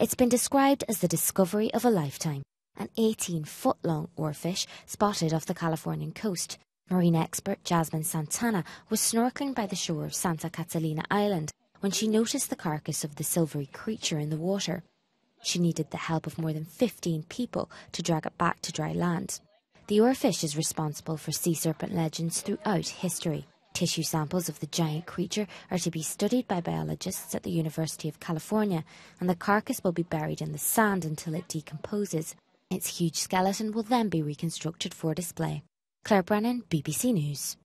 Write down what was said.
It's been described as the discovery of a lifetime, an 18 foot long oarfish spotted off the Californian coast. Marine expert Jasmine Santana was snorkeling by the shore of Santa Catalina Island when she noticed the carcass of the silvery creature in the water. She needed the help of more than 15 people to drag it back to dry land. The oarfish is responsible for sea serpent legends throughout history. Tissue samples of the giant creature are to be studied by biologists at the University of California, and the carcass will be buried in the sand until it decomposes. Its huge skeleton will then be reconstructed for display. Claire Brennan, BBC News.